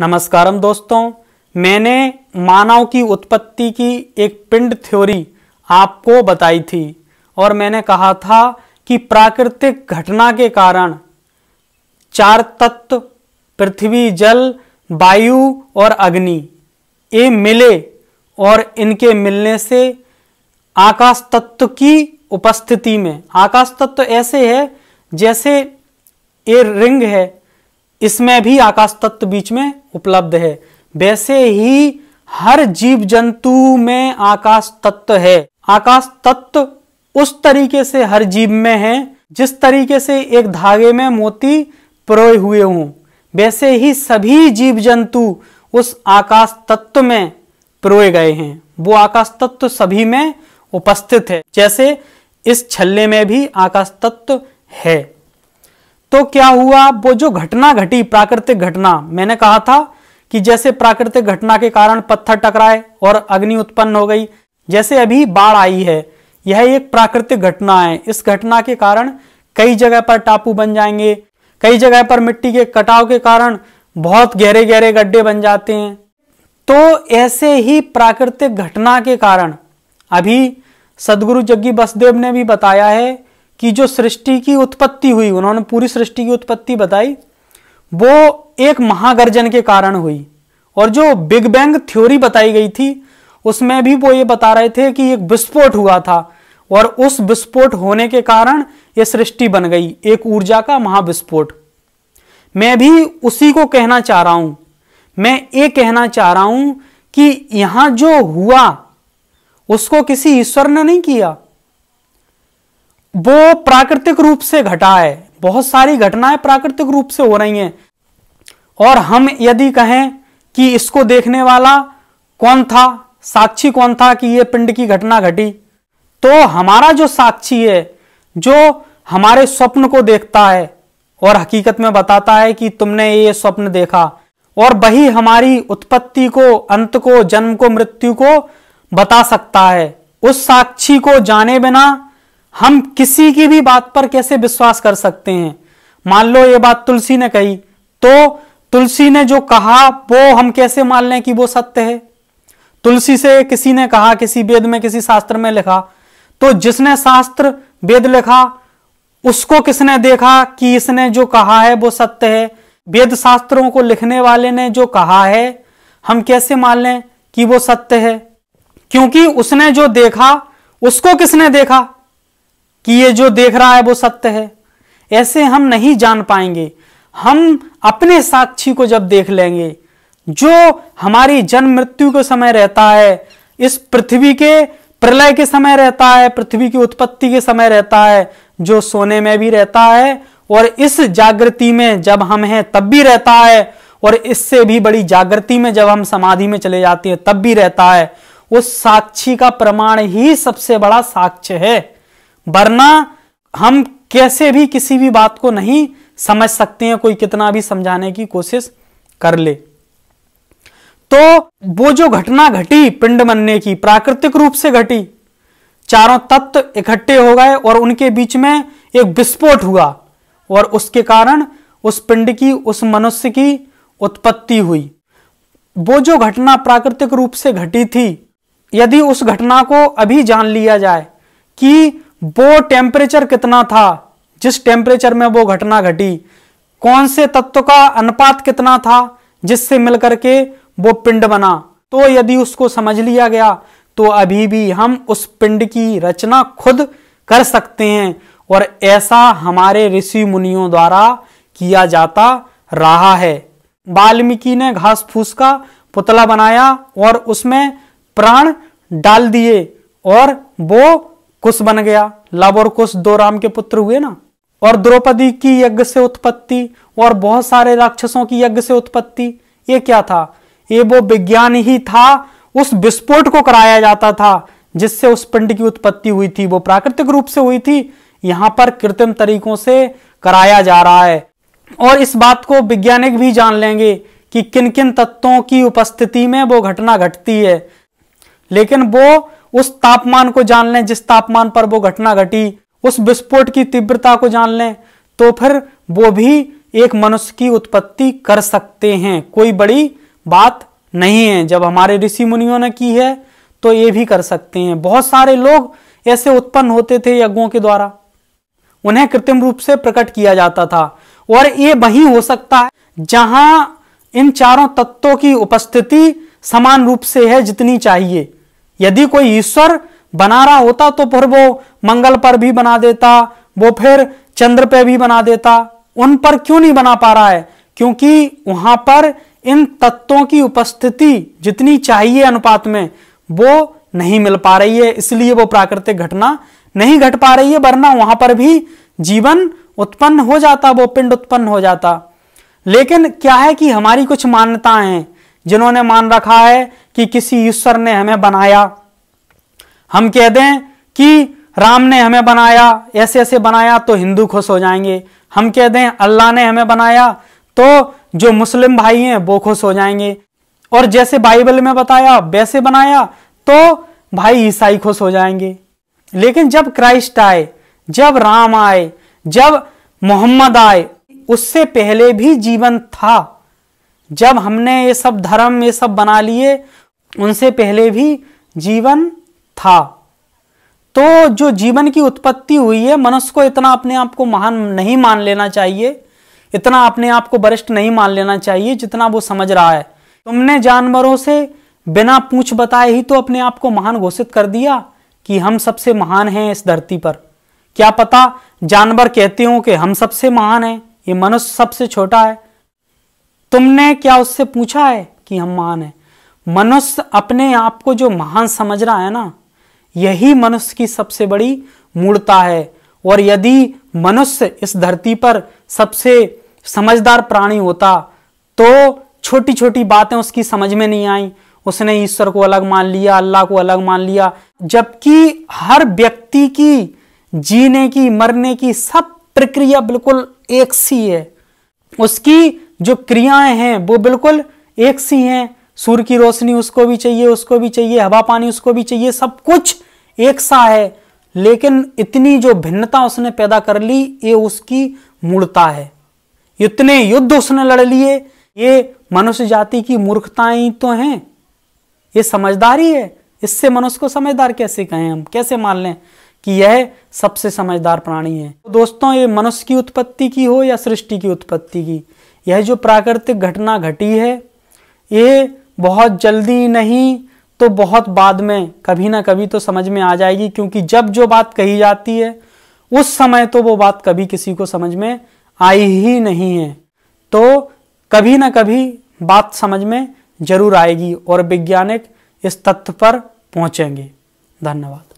नमस्कार दोस्तों मैंने मानव की उत्पत्ति की एक पिंड थ्योरी आपको बताई थी और मैंने कहा था कि प्राकृतिक घटना के कारण चार तत्व पृथ्वी जल वायु और अग्नि ये मिले और इनके मिलने से आकाश तत्व की उपस्थिति में आकाश तत्व ऐसे है जैसे ये रिंग है इसमें भी आकाश तत्व बीच में उपलब्ध है वैसे ही हर जीव जंतु में आकाश तत्व है आकाश तत्व उस तरीके से हर जीव में है जिस तरीके से एक धागे में मोती परोए हुए हों वैसे ही सभी जीव जंतु उस आकाश तत्व में परोए गए हैं वो आकाश तत्व सभी में उपस्थित है जैसे इस छल्ले में भी आकाश तत्व है तो क्या हुआ वो जो घटना घटी प्राकृतिक घटना मैंने कहा था कि जैसे प्राकृतिक घटना के कारण पत्थर टकराए और अग्नि उत्पन्न हो गई जैसे अभी बाढ़ आई है यह एक प्राकृतिक घटना है इस घटना के कारण कई जगह पर टापू बन जाएंगे कई जगह पर मिट्टी के कटाव के कारण बहुत गहरे गहरे गड्ढे बन जाते हैं तो ऐसे ही प्राकृतिक घटना के कारण अभी सदगुरु जग्गी बसदेव ने भी बताया है कि जो सृष्टि की उत्पत्ति हुई उन्होंने पूरी सृष्टि की उत्पत्ति बताई वो एक महागर्जन के कारण हुई और जो बिग बैंग थ्योरी बताई गई थी उसमें भी वो ये बता रहे थे कि एक विस्फोट हुआ था और उस विस्फोट होने के कारण ये सृष्टि बन गई एक ऊर्जा का महाविस्फोट मैं भी उसी को कहना चाह रहा हूं मैं ये कहना चाह रहा हूं कि यहां जो हुआ उसको किसी ईश्वर ने नहीं किया वो प्राकृतिक रूप से घटा है बहुत सारी घटनाएं प्राकृतिक रूप से हो रही हैं और हम यदि कहें कि इसको देखने वाला कौन था साक्षी कौन था कि ये पिंड की घटना घटी तो हमारा जो साक्षी है जो हमारे स्वप्न को देखता है और हकीकत में बताता है कि तुमने ये स्वप्न देखा और वही हमारी उत्पत्ति को अंत को जन्म को मृत्यु को बता सकता है उस साक्षी को जाने बिना हम किसी की भी बात पर कैसे विश्वास कर सकते हैं मान लो ये बात तुलसी ने कही तो तुलसी ने जो कहा वो हम कैसे मान लें कि वो सत्य है तुलसी से किसी ने कहा किसी वेद में किसी शास्त्र में लिखा तो जिसने शास्त्र वेद लिखा उसको किसने देखा कि इसने जो कहा है वो सत्य है वेद शास्त्रों को लिखने वाले ने जो कहा है हम कैसे मान लें कि वो सत्य है क्योंकि उसने जो देखा उसको किसने देखा कि ये जो देख रहा है वो सत्य है ऐसे हम नहीं जान पाएंगे हम अपने साक्षी को जब देख लेंगे जो हमारी जन्म मृत्यु के समय रहता है इस पृथ्वी के प्रलय के समय रहता है पृथ्वी की उत्पत्ति के समय रहता है जो सोने में भी रहता है और इस जागृति में जब हम हैं तब भी रहता है और इससे भी बड़ी जागृति में जब हम समाधि में चले जाते हैं तब भी रहता है उस साक्षी का प्रमाण ही सबसे बड़ा साक्ष्य है वरना हम कैसे भी किसी भी बात को नहीं समझ सकते हैं कोई कितना भी समझाने की कोशिश कर ले तो वो जो घटना घटी पिंड बनने की प्राकृतिक रूप से घटी चारों तत्व इकट्ठे हो गए और उनके बीच में एक विस्फोट हुआ और उसके कारण उस पिंड की उस मनुष्य की उत्पत्ति हुई वो जो घटना प्राकृतिक रूप से घटी थी यदि उस घटना को अभी जान लिया जाए कि वो टेम्परेचर कितना था जिस टेम्परेचर में वो घटना घटी कौन से तत्व का अनुपात कितना था जिससे मिलकर के वो पिंड बना तो यदि उसको समझ लिया गया तो अभी भी हम उस पिंड की रचना खुद कर सकते हैं और ऐसा हमारे ऋषि मुनियों द्वारा किया जाता रहा है वाल्मीकि ने घास फूस का पुतला बनाया और उसमें प्राण डाल दिए और वो कुश बन गया लव और कुश दो राम के पुत्र हुए ना और द्रौपदी की यज्ञ से उत्पत्ति और बहुत सारे राक्षसों की यज्ञ से उत्पत्ति ये क्या था ये वो विज्ञान ही था उस विस्फोट को कराया जाता था जिससे उस पिंड की उत्पत्ति हुई थी वो प्राकृतिक रूप से हुई थी यहां पर कृत्रिम तरीकों से कराया जा रहा है और इस बात को वैज्ञानिक भी जान लेंगे कि किन किन तत्वों की उपस्थिति में वो घटना घटती है लेकिन वो उस तापमान को जान लें जिस तापमान पर वो घटना घटी उस विस्फोट की तीव्रता को जान लें तो फिर वो भी एक मनुष्य की उत्पत्ति कर सकते हैं कोई बड़ी बात नहीं है जब हमारे ऋषि मुनियों ने की है तो ये भी कर सकते हैं बहुत सारे लोग ऐसे उत्पन्न होते थे यज्ञों के द्वारा उन्हें कृत्रिम रूप से प्रकट किया जाता था और ये वही हो सकता है जहां इन चारों तत्वों की उपस्थिति समान रूप से है जितनी चाहिए यदि कोई ईश्वर बना रहा होता तो फिर वो मंगल पर भी बना देता वो फिर चंद्र पे भी बना देता उन पर क्यों नहीं बना पा रहा है क्योंकि वहां पर इन तत्वों की उपस्थिति जितनी चाहिए अनुपात में वो नहीं मिल पा रही है इसलिए वो प्राकृतिक घटना नहीं घट पा रही है वरना वहां पर भी जीवन उत्पन्न हो जाता वो पिंड उत्पन्न हो जाता लेकिन क्या है कि हमारी कुछ मान्यताएं हैं जिन्होंने मान रखा है कि किसी ईश्वर ने हमें बनाया हम कह दें कि राम ने हमें बनाया ऐसे ऐसे बनाया तो हिंदू खुश हो जाएंगे हम कह दें अल्लाह ने हमें बनाया तो जो मुस्लिम भाई हैं वो खुश हो जाएंगे और जैसे बाइबल में बताया वैसे बनाया तो भाई ईसाई खुश हो जाएंगे लेकिन जब क्राइस्ट आए जब राम आए जब मोहम्मद आए उससे पहले भी जीवन था जब हमने ये सब धर्म ये सब बना लिए उनसे पहले भी जीवन था तो जो जीवन की उत्पत्ति हुई है मनुष्य को इतना अपने आप को महान नहीं मान लेना चाहिए इतना अपने आप को वरिष्ठ नहीं मान लेना चाहिए जितना वो समझ रहा है तुमने जानवरों से बिना पूछ बताए ही तो अपने आप को महान घोषित कर दिया कि हम सबसे महान हैं इस धरती पर क्या पता जानवर कहते हो कि हम सबसे महान हैं ये मनुष्य सबसे छोटा है तुमने क्या उससे पूछा है कि हम महान है मनुष्य अपने आप को जो महान समझ रहा है ना यही मनुष्य की सबसे बड़ी मूर्ता है और यदि मनुष्य इस धरती पर सबसे समझदार प्राणी होता तो छोटी छोटी बातें उसकी समझ में नहीं आई उसने ईश्वर को अलग मान लिया अल्लाह को अलग मान लिया जबकि हर व्यक्ति की जीने की मरने की सब प्रक्रिया बिल्कुल एक सी है उसकी जो क्रियाएं हैं वो बिल्कुल एक सी हैं सूर्य की रोशनी उसको भी चाहिए उसको भी चाहिए हवा पानी उसको भी चाहिए सब कुछ एक सा है लेकिन इतनी जो भिन्नता उसने पैदा कर ली ये उसकी मूर्ता है इतने युद्ध उसने लड़ लिए ये मनुष्य जाति की मूर्खताएं तो हैं ये समझदारी है इससे मनुष्य को समझदार कैसे कहें हम कैसे मान लें कि यह सबसे समझदार प्राणी है तो दोस्तों ये मनुष्य की उत्पत्ति की हो या सृष्टि की उत्पत्ति की यह जो प्राकृतिक घटना घटी है ये बहुत जल्दी नहीं तो बहुत बाद में कभी ना कभी तो समझ में आ जाएगी क्योंकि जब जो बात कही जाती है उस समय तो वो बात कभी किसी को समझ में आई ही नहीं है तो कभी ना कभी बात समझ में जरूर आएगी और वैज्ञानिक इस तथ्य पर पहुंचेंगे धन्यवाद